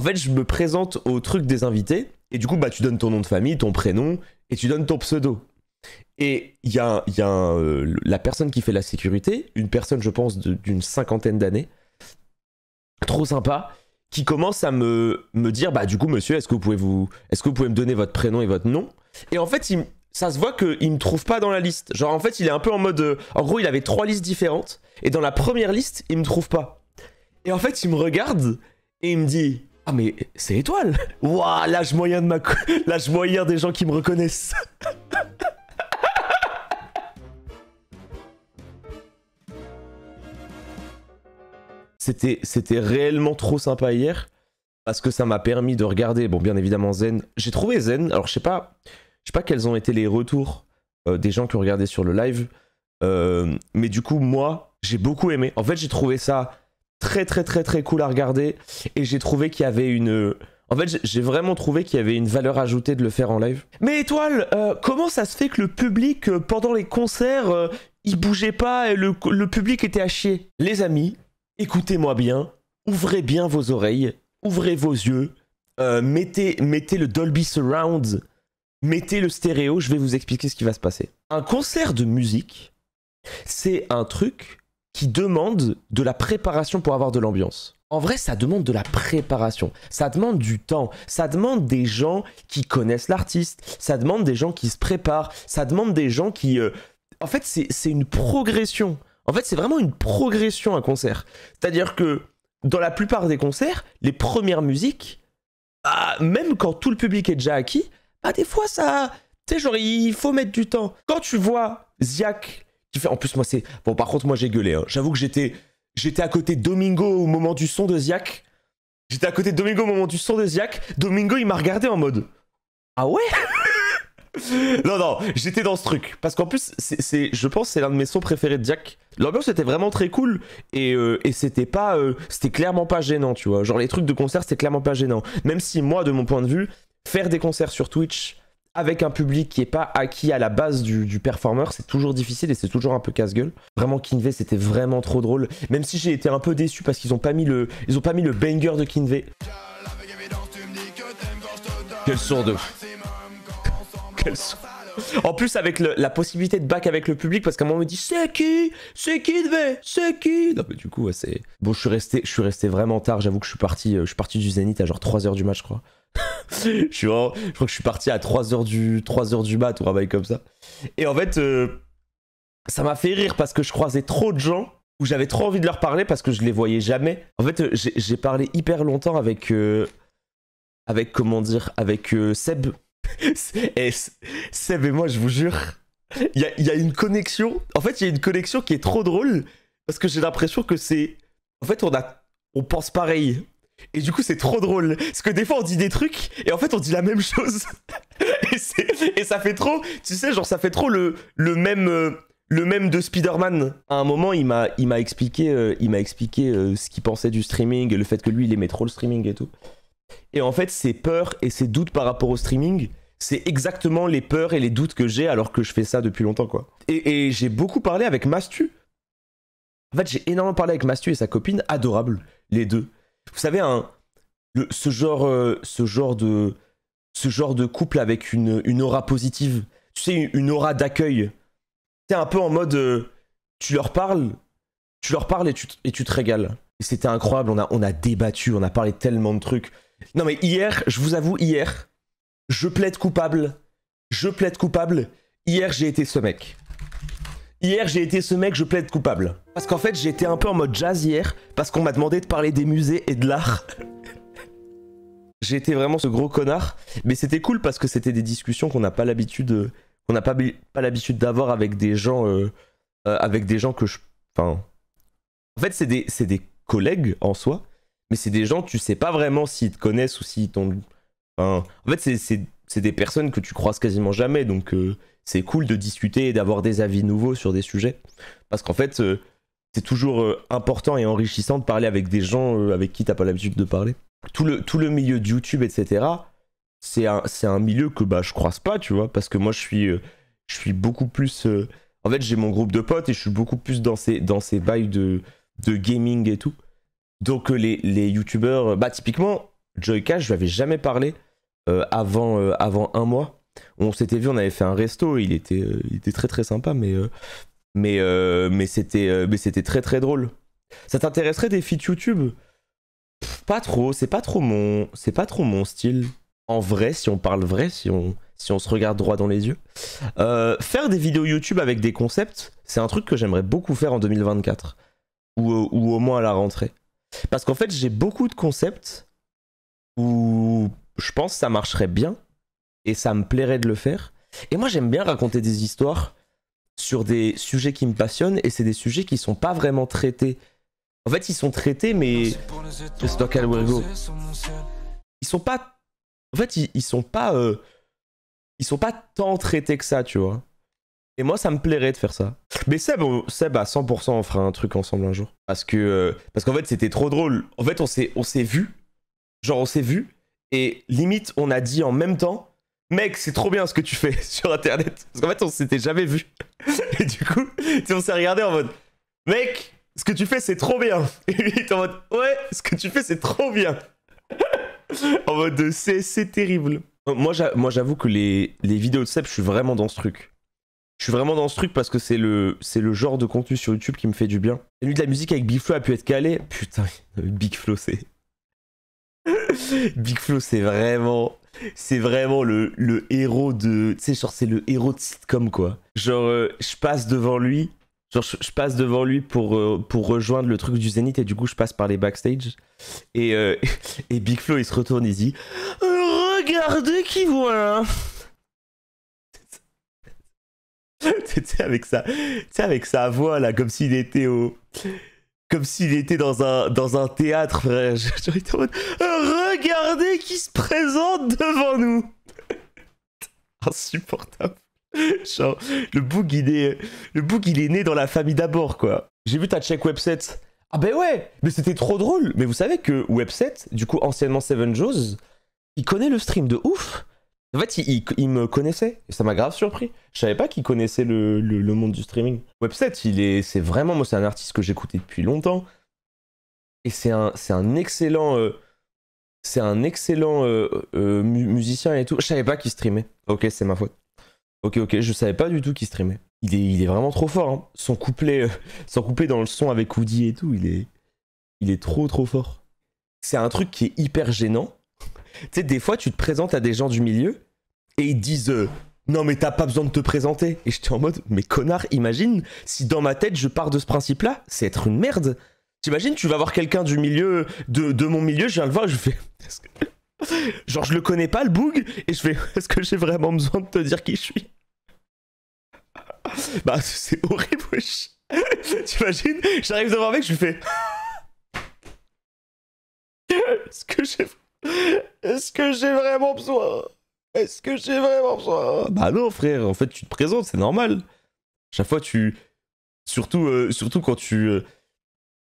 en fait, je me présente au truc des invités, et du coup, bah, tu donnes ton nom de famille, ton prénom, et tu donnes ton pseudo. Et il y a, y a euh, la personne qui fait la sécurité, une personne, je pense, d'une cinquantaine d'années, trop sympa, qui commence à me, me dire, bah, du coup, monsieur, est-ce que vous pouvez vous, est-ce que vous pouvez me donner votre prénom et votre nom Et en fait, ça se voit qu'il me trouve pas dans la liste. Genre, en fait, il est un peu en mode, euh, en gros, il avait trois listes différentes, et dans la première liste, il me trouve pas. Et en fait, il me regarde et il me dit ah, mais c'est étoile Waouh, l'âge moyen de ma l'âge moyen des gens qui me reconnaissent. c'était c'était réellement trop sympa hier parce que ça m'a permis de regarder bon bien évidemment Zen. J'ai trouvé Zen, alors je sais pas je sais pas quels ont été les retours euh, des gens qui ont regardé sur le live. Euh, mais du coup, moi, j'ai beaucoup aimé. En fait, j'ai trouvé ça très très très très cool à regarder et j'ai trouvé qu'il y avait une... En fait, j'ai vraiment trouvé qu'il y avait une valeur ajoutée de le faire en live. Mais étoile, euh, comment ça se fait que le public, euh, pendant les concerts, euh, il bougeait pas et le, public était à chier Les amis, écoutez-moi bien, ouvrez bien vos oreilles, ouvrez vos yeux, mettez, mettez le Dolby Surround, mettez le stéréo, je vais vous expliquer ce qui va se passer. Un concert de musique, c'est un truc qui demande de la préparation pour avoir de l'ambiance. En vrai, ça demande de la préparation, ça demande du temps, ça demande des gens qui connaissent l'artiste, ça demande des gens qui se préparent, ça demande des gens qui... Euh, en fait, c'est une progression. En fait, c'est vraiment une progression un concert. C'est-à-dire que dans la plupart des concerts, les premières musiques, bah, même quand tout le public est déjà acquis, bah des fois ça... Tu sais, genre, il faut mettre du temps. Quand tu vois Ziak en plus, moi, c'est. Bon, par contre, moi, j'ai gueulé. Hein. J'avoue que j'étais. J'étais à côté de Domingo au moment du son de Ziac. J'étais à côté de Domingo au moment du son de Ziac. Domingo, il m'a regardé en mode. Ah ouais non, non, j'étais dans ce truc. Parce qu'en plus, c'est, je pense c'est l'un de mes sons préférés de Jack. L'ambiance était vraiment très cool et, euh, c'était pas. Euh, c'était clairement pas gênant, tu vois. Genre les trucs de concert, c'était clairement pas gênant. Même si moi, de mon point de vue, faire des concerts sur Twitch, avec un public qui n'est pas acquis à la base du, du performer, c'est toujours difficile et c'est toujours un peu casse-gueule. Vraiment, Kinvey, c'était vraiment trop drôle. Même si j'ai été un peu déçu parce qu'ils n'ont pas, mis le, ont pas mis le banger de Kinvey. Quel sourde. de... En plus, avec la possibilité de back avec le public, parce qu'à un moment, on me dit C'est qui C'est qui devait C'est qui Non, mais du coup, c'est. Bon, je suis resté, je suis resté vraiment tard. J'avoue que je suis parti, euh, je suis parti du Zénith à genre 3h du match, je crois. je, suis je crois que je suis parti à 3h du, du mat au travail comme ça. Et en fait, euh, ça m'a fait rire parce que je croisais trop de gens où j'avais trop envie de leur parler parce que je les voyais jamais. En fait, euh, j'ai parlé hyper longtemps avec. Euh, avec, comment dire, avec Seb. et Seb et moi, je vous jure, il y a, y a une connexion. En fait, il y a une connexion qui est trop drôle parce que j'ai l'impression que c'est. En fait, on a on pense pareil. Et du coup, c'est trop drôle. Parce que des fois, on dit des trucs et en fait, on dit la même chose. et, ça fait trop, tu sais, genre, ça fait trop le, le même. Euh, le même de Spider-Man. À un moment, il m'a, expliqué, il m'a expliqué euh, euh, ce qu'il pensait du streaming, le fait que lui, il aimait trop le streaming et tout. Et en fait, ses peurs et ses doutes par rapport au streaming, c'est exactement les peurs et les doutes que j'ai alors que je fais ça depuis longtemps, quoi. Et, j'ai beaucoup parlé avec Mastu. En fait, j'ai énormément parlé avec Mastu et sa copine, adorable, les deux. Vous savez, ce, genre, euh, ce, genre de, couple avec une, aura positive, tu sais, une, aura d'accueil. C'est un peu en mode, euh, tu leur parles, tu leur parles et tu, te régales. C'était incroyable, on a, on a débattu, on a parlé tellement de trucs. Non mais hier, je vous avoue, hier, je plaide coupable, je plaide coupable, hier j'ai été ce mec. Hier, j'ai été ce mec, je plaide coupable. Parce qu'en fait, j'étais un peu en mode jazz hier, parce qu'on m'a demandé de parler des musées et de l'art. j'étais vraiment ce gros connard, mais c'était cool parce que c'était des discussions qu'on n'a pas l'habitude, qu'on n'a pas, pas l'habitude d'avoir avec des gens, euh, euh, avec des gens que je, enfin, en fait, c'est des, des, collègues en soi, mais c'est des gens, tu sais pas vraiment s'ils te connaissent ou s'ils t'ont. Enfin, en fait, c'est c'est des personnes que tu croises quasiment jamais, donc euh, c'est cool de discuter et d'avoir des avis nouveaux sur des sujets. Parce qu'en fait, euh, c'est toujours euh, important et enrichissant de parler avec des gens avec qui t'as pas l'habitude de parler. Tout le, tout le milieu de YouTube, etc., c'est un, c'est un milieu que bah, je croise pas, tu vois, parce que moi je suis, je suis beaucoup plus. en fait, j'ai mon groupe de potes et je suis beaucoup plus dans ces, dans ces bails de, de gaming et tout. Donc les, les youtubeurs, bah typiquement, Joyka, je lui avais jamais parlé euh, avant, euh, avant un mois. On s'était vu, on avait fait un resto, il était, euh, il était très très sympa, mais, mais, mais c'était très très drôle. Ça t'intéresserait des feats YouTube Pas trop, c'est pas trop mon, c'est pas trop mon style. En vrai, si on parle vrai, si on, si on se regarde droit dans les yeux, faire des vidéos YouTube avec des concepts, c'est un truc que j'aimerais beaucoup faire en 2024 ou, ou au moins à la rentrée, parce qu'en fait j'ai beaucoup de concepts où je pense que ça marcherait bien et ça me plairait de le faire. Et moi, j'aime bien raconter des histoires sur des sujets qui me passionnent et c'est des sujets qui sont pas vraiment traités. En fait, ils sont traités, mais. Ils sont pas. En fait, ils, sont pas. Euh, ils sont pas tant traités que ça, tu vois. Et moi, ça me plairait de faire ça. Mais Seb, Seb à 100%, on fera un truc ensemble un jour. Parce que. Euh, parce qu'en fait, c'était trop drôle. En fait, on s'est, on s'est vu. Genre, on s'est vu. Et limite, on a dit en même temps, mec, c'est trop bien ce que tu fais sur Internet. Parce qu'en fait, on s'était jamais vu. Et du coup, on s'est regardé en mode, mec, ce que tu fais, c'est trop bien. Et lui, en mode, ouais, ce que tu fais, c'est trop bien. en mode, c'est terrible. Moi, j'avoue que les, vidéos de Seb, je suis vraiment dans ce truc. Je suis vraiment dans ce truc parce que c'est le, genre de contenu sur YouTube qui me fait du bien. Lui, de la musique avec Big Flo a pu être calé. Putain, Big Flo, c'est Big Flo, c'est vraiment. C'est vraiment le, le, héros de. Tu genre, c'est le héros de sitcom, quoi. Genre, euh, je passe devant lui. Genre, je, passe devant lui pour, euh, pour rejoindre le truc du Zénith et du coup, je passe par les backstage. Et, euh, et Big Flo, il se retourne et dit Regardez qui voilà Tu sais, avec sa voix, là, comme s'il était au comme s'il était dans un, dans un théâtre. Frère. Regardez qui se présente devant nous Insupportable. le bug, il est, le bug, il est né dans la famille d'abord, quoi. J'ai vu ta check webset. Ah ben ouais, mais c'était trop drôle. Mais vous savez que Webset, du coup anciennement Seven Jaws, il connaît le stream de ouf. En fait, il, me connaissait. Et ça m'a grave surpris. Je savais pas qu'il connaissait le, monde du streaming. Webset, il est, c'est vraiment, moi, c'est un artiste que j'écoutais depuis longtemps. Et c'est un, un excellent, c'est un excellent euh, euh, euh, musicien et tout. Je savais pas qu'il streamait. Ok, c'est ma faute. Ok, ok, je savais pas du tout qu'il streamait. Il est, il est vraiment trop fort. Hein. Son couplet, son couplet dans le son avec Woody et tout, il est, il est trop, trop fort. C'est un truc qui est hyper gênant tu sais, des fois, tu te présentes à des gens du milieu et ils disent euh, Non, mais t'as pas besoin de te présenter. Et j'étais en mode Mais connard, imagine si dans ma tête je pars de ce principe-là, c'est être une merde. T'imagines, tu vas voir quelqu'un du milieu, de, mon milieu, je viens le voir je fais Genre, je le connais pas le boug et je fais Est-ce que j'ai vraiment besoin de te dire qui je suis Bah, c'est horrible, wesh. T'imagines, j'arrive devant un mec, je lui fais Est-ce que j'ai est-ce que j'ai vraiment besoin Est-ce que j'ai vraiment besoin Bah non, frère, en fait, tu te présentes, c'est normal. Chaque fois, tu. Surtout, euh, surtout quand tu. Euh,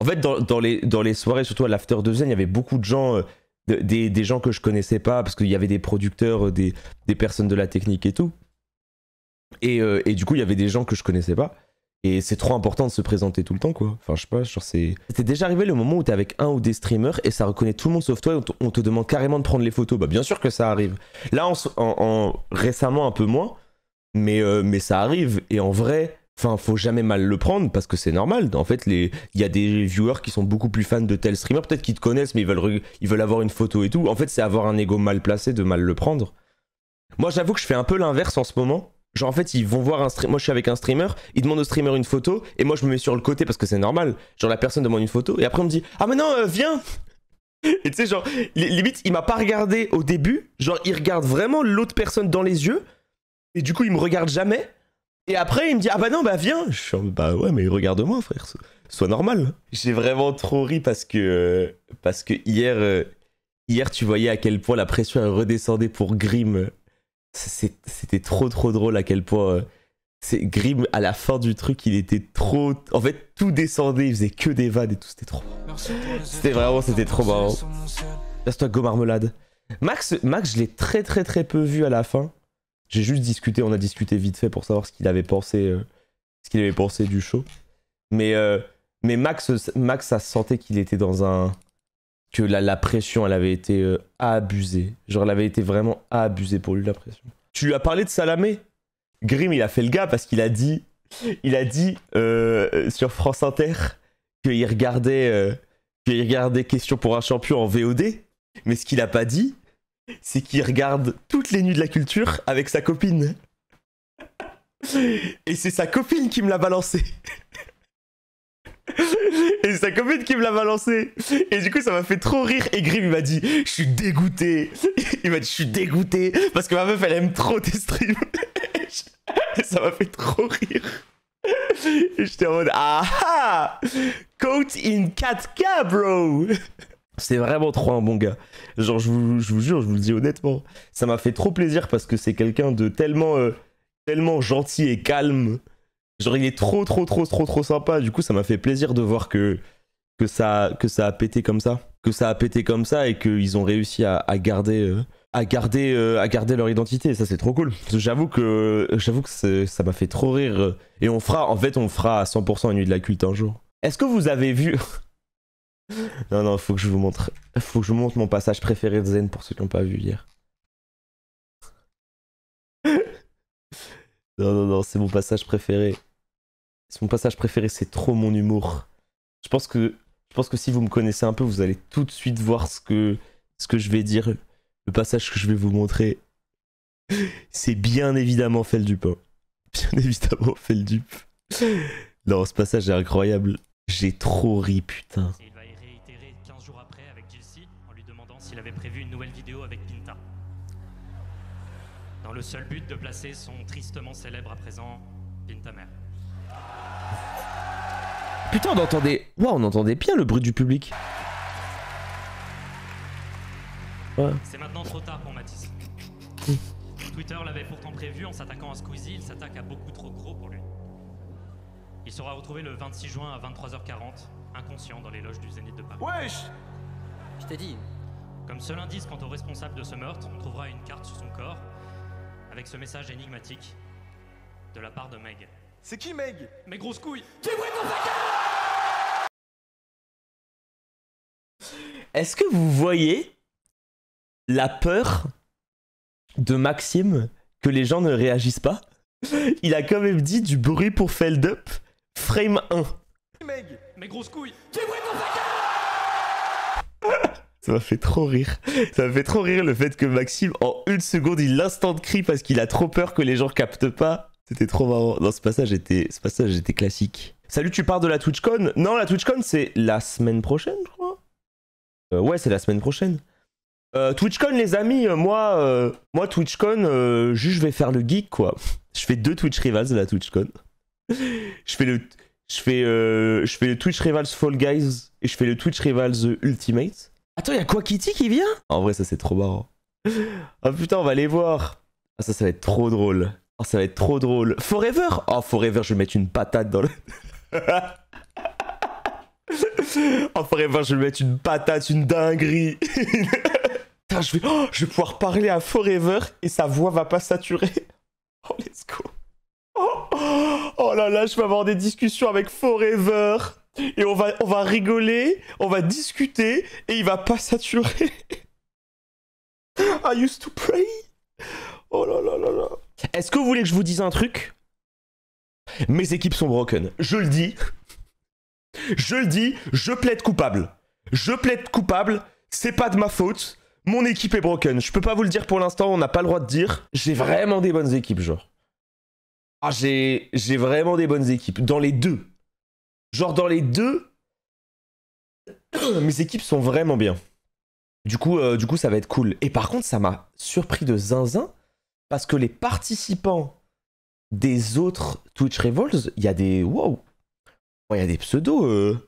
en fait, dans, dans, les, dans les soirées, surtout à l'after de il y avait beaucoup de gens. Euh, des, gens que je connaissais pas, parce qu'il y avait des producteurs, des, des, personnes de la technique et tout. Et, et du coup, il y avait des gens que je connaissais pas. Et c'est trop important de se présenter tout le temps, quoi. Enfin, je sais pas, genre c'est. C'était déjà arrivé le moment où t'es avec un ou des streamers et ça reconnaît tout le monde sauf toi et on, te demande carrément de prendre les photos. Bah, bien sûr que ça arrive. Là, en, récemment, un peu moins, mais, euh, mais ça arrive. Et en vrai, Enfin, faut jamais mal le prendre parce que c'est normal. En fait, il y a des viewers qui sont beaucoup plus fans de tel streamer, peut-être qu'ils te connaissent, mais ils veulent, ils veulent avoir une photo et tout. En fait, c'est avoir un ego mal placé de mal le prendre. Moi, j'avoue que je fais un peu l'inverse en ce moment. Genre en fait ils vont voir un streamer, moi je suis avec un streamer, ils demandent au streamer une photo et moi je me mets sur le côté parce que c'est normal. Genre la personne demande une photo et après on me dit ah mais non euh, viens et tu sais genre limite il m'a pas regardé au début, genre il regarde vraiment l'autre personne dans les yeux et du coup il me regarde jamais et après il me dit ah bah non bah viens. Je suis bah ouais mais regarde-moi frère, sois normal. J'ai vraiment trop ri parce que parce que hier euh, hier tu voyais à quel point la pression redescendait pour Grimm c'était trop trop drôle à quel point euh, c'est grim à la fin du truc il était trop en fait tout descendait il faisait que des vannes et tout c'était trop c'était vraiment c'était trop marrant laisse-toi go marmelade Max Max je l'ai très très très peu vu à la fin j'ai juste discuté on a discuté vite fait pour savoir ce qu'il avait pensé euh, ce qu'il avait pensé du show mais euh, mais Max Max ça sentait qu'il était dans un que la, la pression, elle avait été euh, abusée. Genre, elle avait été vraiment abusée pour lui, la pression. Tu lui as parlé de Salamé Grim, il a fait le gars parce qu'il a dit, il a dit euh, euh, sur France Inter qu'il regardait, regardait Question pour un champion en VOD. Mais ce qu'il a pas dit, c'est qu'il regarde toutes les nuits de la culture avec sa copine. Et c'est sa copine qui me l'a balancé. Et c'est sa copine qui me l'a balancé. Et du coup, ça m'a fait trop rire. Et Grim, il m'a dit Je suis dégoûté. Il m'a dit Je suis dégoûté parce que ma meuf, elle aime trop tes streams. Et ça m'a fait trop rire. Et j'étais en mode Ah Coat in 4K, bro C'est vraiment trop un bon gars. Genre, je vous, jure, je vous le dis honnêtement. Ça m'a fait trop plaisir parce que c'est quelqu'un de tellement, euh, tellement gentil et calme. Genre, il est trop, trop, trop, trop, trop sympa. Du coup, ça m'a fait plaisir de voir que, que, ça, que ça a pété comme ça. Que ça a pété comme ça et qu'ils ont réussi à, garder. à garder, euh, euh, à garder leur identité, ça c'est trop cool. J'avoue que j'avoue que ça m'a fait trop rire. Et on fera, en fait, on fera à 100% une nuit de la culte un jour. Est-ce que vous avez vu Non, non, faut que je vous montre, faut que je vous montre mon passage préféré de Zen pour ceux qui n'ont pas vu hier. non, non, non, c'est mon passage préféré. Son passage préféré, c'est trop mon humour. Je pense que je pense que si vous me connaissez un peu, vous allez tout de suite voir ce que ce que je vais dire, le passage que je vais vous montrer. C'est bien évidemment Feldup. d'Upin. Bien évidemment dupe Non, ce passage est incroyable. J'ai trop ri, putain. Il va y réitérer 15 jours après avec Jilsi en lui demandant s'il avait prévu une nouvelle vidéo avec Pinta. Dans le seul but de placer son tristement célèbre à présent Pinta mère. Putain, on entendait... Waouh, on entendait bien le bruit du public. Ouais. C'est maintenant trop tard pour Matisse. Twitter l'avait pourtant prévu, en s'attaquant à Squeezie, il s'attaque à beaucoup trop gros pour lui. Il sera retrouvé le 26 juin à 23h40, inconscient dans les loges du Zénith de Paris. Wesh Je t'ai dit. Comme seul indice quant au responsable de ce meurtre, on trouvera une carte sur son corps, avec ce message énigmatique de la part de Meg. C'est qui Meg Mes grosses couilles Est-ce que vous voyez la peur de Maxime que les gens ne réagissent pas Il a quand même dit du bruit pour Feld Up, frame 1. Meg Mes grosses couilles ça m'a fait trop rire. Ça m'a fait trop rire le fait que Maxime, en une seconde, il l'instant de crie parce qu'il a trop peur que les gens captent pas. C'était trop marrant. Non, ce passage était, ce passage était classique. Salut, tu pars de la TwitchCon Non, la TwitchCon, c'est la semaine prochaine, je crois. Euh, ouais, c'est la semaine prochaine. Euh, TwitchCon, les amis, euh, moi, moi TwitchCon, juste je vais faire le geek, quoi. Je fais deux Twitch Rivals de la TwitchCon. je fais le, je fais, je fais Twitch Rivals Fall Guys et je fais le Twitch Rivals Ultimate. Attends, y'a quoi Kitty qui vient En vrai, ça c'est trop marrant. oh, putain, on va aller voir. Ah, ça, ça va être trop drôle. Oh, ça va être trop drôle. Forever Oh, Forever, je vais mettre une patate dans le... oh, Forever, je vais mettre une patate, une dinguerie. Putain, je vais... Oh, je vais pouvoir parler à Forever et sa voix va pas saturer. Oh, let's go. Oh, oh là là, je vais avoir des discussions avec Forever. Et on va, on va rigoler, on va discuter et il va pas saturer. I used to pray. Oh là là là là. Est-ce que vous voulez que je vous dise un truc Mes équipes sont broken. Je le dis. Je le dis, je plaide coupable. Je plaide coupable, c'est pas de ma faute. Mon équipe est broken. Je peux pas vous le dire pour l'instant, on n'a pas le droit de dire. J'ai vraiment des bonnes équipes, genre. Ah, j'ai vraiment des bonnes équipes. Dans les deux. Genre, dans les deux, mes équipes sont vraiment bien. Du coup, euh, du coup, ça va être cool. Et par contre, ça m'a surpris de zinzin parce que les participants des autres Twitch Revolts, il y a des. Wow! Il y a des pseudos. Euh.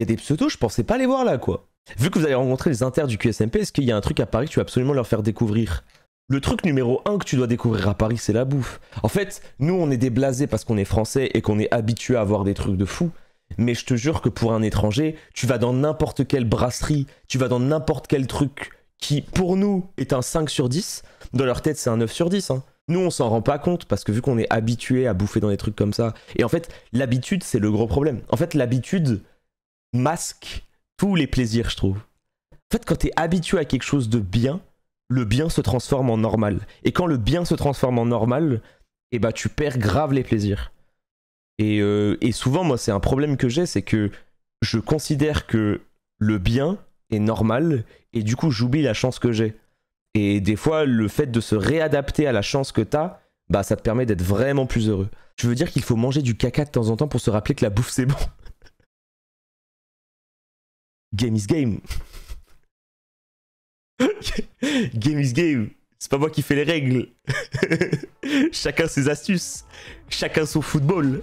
Il y a des pseudos, je pensais pas les voir là, quoi. Vu que vous allez rencontrer les inters du QSMP, est-ce qu'il y a un truc à Paris que tu vas absolument leur faire découvrir Le truc numéro 1 que tu dois découvrir à Paris, c'est la bouffe. En fait, nous, on est des blasés parce qu'on est français et qu'on est habitué à voir des trucs de fou. Mais je te jure que pour un étranger, tu vas dans n'importe quelle brasserie, tu vas dans n'importe quel truc qui pour nous est un 5 sur 10, dans leur tête c'est un 9 sur 10. Hein. Nous on s'en rend pas compte parce que vu qu'on est habitué à bouffer dans des trucs comme ça, et en fait l'habitude c'est le gros problème. En fait l'habitude masque tous les plaisirs je trouve. En fait quand t'es habitué à quelque chose de bien, le bien se transforme en normal. Et quand le bien se transforme en normal, eh bah tu perds grave les plaisirs. Et, euh, et souvent moi c'est un problème que j'ai, c'est que je considère que le bien est normal et du coup j'oublie la chance que j'ai. Et des fois le fait de se réadapter à la chance que t'as, bah ça te permet d'être vraiment plus heureux. Je veux dire qu'il faut manger du caca de temps en temps pour se rappeler que la bouffe c'est bon Game is game. game is game. C'est pas moi qui fais les règles. Chacun ses astuces. Chacun son football.